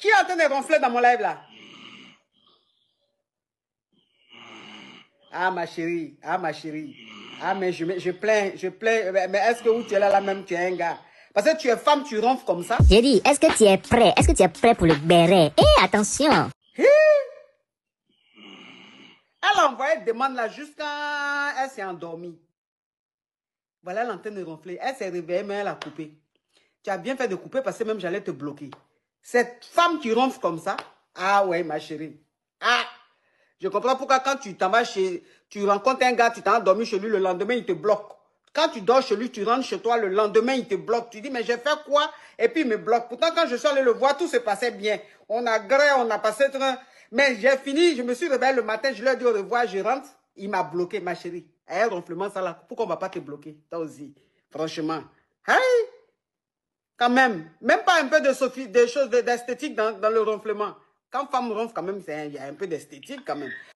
Qui est en train de ronfler dans mon live là Ah ma chérie, ah ma chérie. Ah mais je, je plains, je plains. Mais est-ce que où tu es là, là même tu es un gars parce que tu es femme, tu ronfles comme ça. J'ai dit, est-ce que tu es prêt Est-ce que tu es prêt pour le béret Eh, attention Elle a envoyé demande là jusqu'à... Elle s'est endormie. Voilà l'antenne de ronfler. Elle s'est réveillée, mais elle a coupé. Tu as bien fait de couper parce que même j'allais te bloquer. Cette femme qui ronfle comme ça, ah ouais, ma chérie. Ah, je comprends pourquoi quand tu t'en vas chez... Tu rencontres un gars, tu t'en dormi chez lui, le lendemain, il te bloque. Quand tu dors chez lui, tu rentres chez toi, le lendemain, il te bloque. Tu dis, mais j'ai fait quoi Et puis, il me bloque. Pourtant, quand je suis allé le voir, tout se passait bien. On a gré, on a passé train. Mais j'ai fini, je me suis réveillé le matin, je lui ai dit au revoir, je rentre. Il m'a bloqué, ma chérie. Eh, ronflement, ça là. Pourquoi on ne va pas te bloquer, toi aussi Franchement. Hey quand même. Même pas un peu de Sophie, des choses d'esthétique dans, le ronflement. Quand femme ronfle, quand même, il y a un peu d'esthétique quand même.